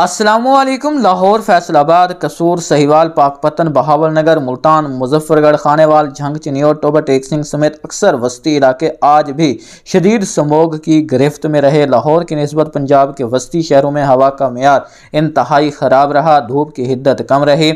असलकम लाहौर फैसलाबाद कसूर सहीवाल पाकपतन बहावल नगर मुल्तान मुजफ्फरगढ़ खानेवाल झंग और टोबा टेक सिंह समेत अक्सर वस्ती इलाके आज भी शदीद समोग की गिरफ्त में रहे लाहौर की नस्बत पंजाब के वस्ती शहरों में हवा का मैार इंतहाई ख़राब रहा धूप की हिद्दत कम रही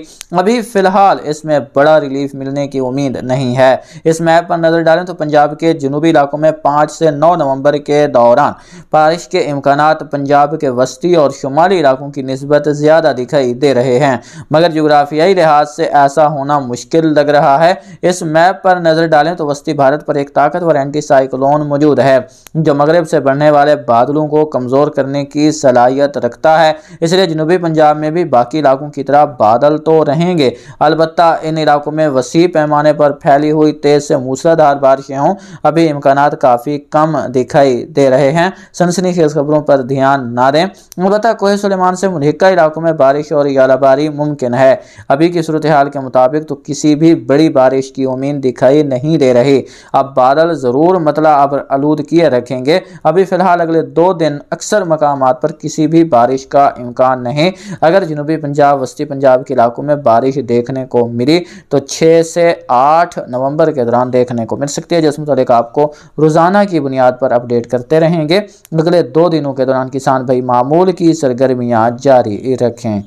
अभी फ़िलहाल इसमें बड़ा रिलीफ मिलने की उम्मीद नहीं है इस मैप पर नज़र डालें तो पंजाब के जनूबी इलाकों में पाँच से नौ नवम्बर के दौरान बारिश के इम्कान पंजाब के वस्ती और शुमाली इलाकों की नस्बत ज़्यादा दिखाई दे रहे हैं मगर जुग्राफियाई लिहाज से ऐसा होना मुश्किल लग रहा है इस मैप पर नज़र डालें तो वस्ती भारत पर एक ताकतवर एंटी साइक्लोन मौजूद है जो मगरब से बढ़ने वाले बादलों को कमज़ोर करने की सलाहियत रखता है इसलिए जनूबी पंजाब में भी बाकी इलाकों की तरह बादल तो रहेंगे अलबत् इन इलाकों में वसी पैमाने पर फैली हुई तेज़ से मूसलाधार बारिशें हों अभी इम्कान काफ़ी कम दिखाई दे रहे हैं सनसनी खेज खबरों पर ध्यान ना दें अलबत् कोहे सलेमान से मुनहिका इलाकों में बारिश और यालाबारी मुमकिन है अभी की सूरत हाल के मुताबिक तो किसी भी बड़ी बारिश की उम्मीद दिखाई नहीं दे रही अब बादल ज़रूर मतला अब आलूद किए रखेंगे अभी फ़िलहाल अगले दो दिन अक्सर मकाम पर किसी भी बारिश का इम्कान नहीं अगर जनूबी पंजाब वस्ती पंजाब के इलाकों में बारिश देखने को मिली तो छः से आठ नवंबर के दौरान देखने को मिल सकती है जिस मुतल आपको रोज़ाना की बुनियाद पर अपडेट करते रहेंगे अगले दो दिनों के दौरान किसान भाई मामूल की सरगर्मियाँ जारी रखें